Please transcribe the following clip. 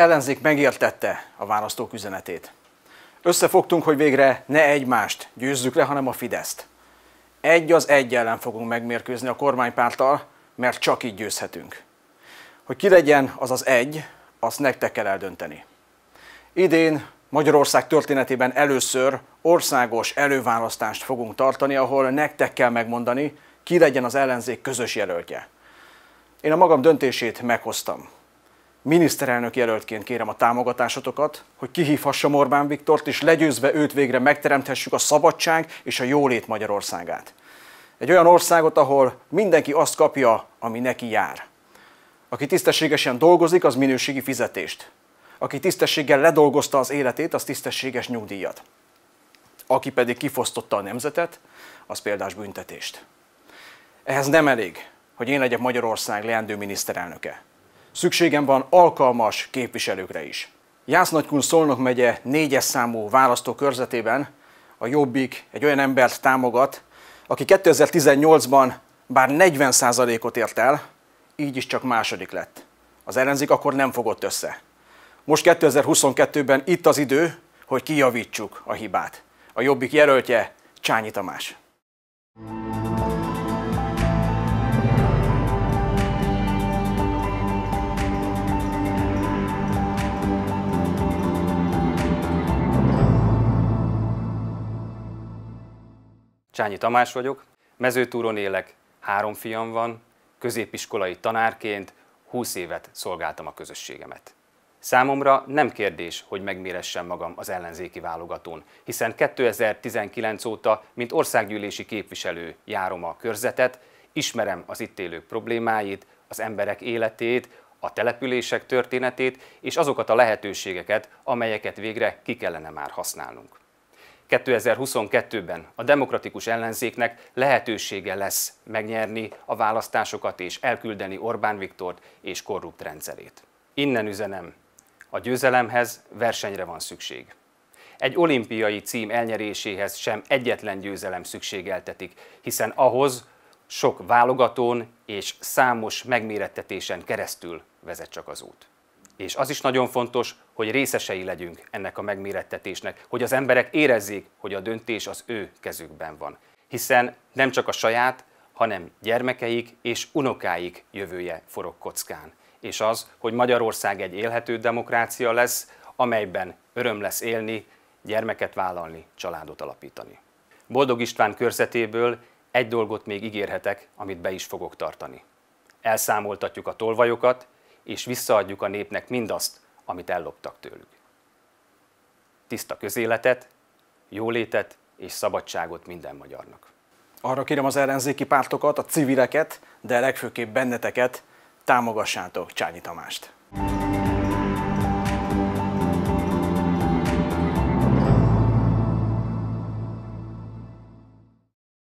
ellenzék megértette a választók üzenetét. Összefogtunk, hogy végre ne egymást győzzük le, hanem a Fideszt. Egy az egy ellen fogunk megmérkőzni a kormánypárttal, mert csak így győzhetünk. Hogy ki legyen az az egy, azt nektek kell eldönteni. Idén Magyarország történetében először országos előválasztást fogunk tartani, ahol nektek kell megmondani, ki legyen az ellenzék közös jelöltje. Én a magam döntését meghoztam. Miniszterelnök jelöltként kérem a támogatásotokat, hogy kihívhassam Orbán Viktort, és legyőzve őt végre megteremthessük a szabadság és a jólét Magyarországát. Egy olyan országot, ahol mindenki azt kapja, ami neki jár. Aki tisztességesen dolgozik, az minőségi fizetést. Aki tisztességgel ledolgozta az életét, az tisztességes nyugdíjat. Aki pedig kifosztotta a nemzetet, az példás büntetést. Ehhez nem elég, hogy én legyek Magyarország leendő miniszterelnöke Szükségem van alkalmas képviselőkre is. Jász Nagykun Szolnok megye négyes számú választókörzetében a Jobbik egy olyan embert támogat, aki 2018-ban bár 40%-ot ért el, így is csak második lett. Az ellenzék akkor nem fogott össze. Most 2022-ben itt az idő, hogy kijavítsuk a hibát. A Jobbik jelöltje Csányi Tamás. Csányi Tamás vagyok, mezőtúron élek, három fiam van, középiskolai tanárként 20 évet szolgáltam a közösségemet. Számomra nem kérdés, hogy megméressem magam az ellenzéki válogatón, hiszen 2019 óta, mint országgyűlési képviselő járom a körzetet, ismerem az itt élők problémáit, az emberek életét, a települések történetét és azokat a lehetőségeket, amelyeket végre ki kellene már használnunk. 2022-ben a demokratikus ellenzéknek lehetősége lesz megnyerni a választásokat és elküldeni Orbán Viktort és korrupt rendszerét. Innen üzenem, a győzelemhez versenyre van szükség. Egy olimpiai cím elnyeréséhez sem egyetlen győzelem szükségeltetik, hiszen ahhoz sok válogatón és számos megmérettetésen keresztül vezet csak az út. És az is nagyon fontos, hogy részesei legyünk ennek a megmérettetésnek, hogy az emberek érezzék, hogy a döntés az ő kezükben van. Hiszen nem csak a saját, hanem gyermekeik és unokáik jövője forog kockán. És az, hogy Magyarország egy élhető demokrácia lesz, amelyben öröm lesz élni, gyermeket vállalni, családot alapítani. Boldog István körzetéből egy dolgot még ígérhetek, amit be is fogok tartani. Elszámoltatjuk a tolvajokat, és visszaadjuk a népnek mindazt, amit elloptak tőlük. Tiszta közéletet, jólétet és szabadságot minden magyarnak. Arra kérem az ellenzéki pártokat, a civileket, de legfőképp benneteket, támogassátok Csányi Tamást.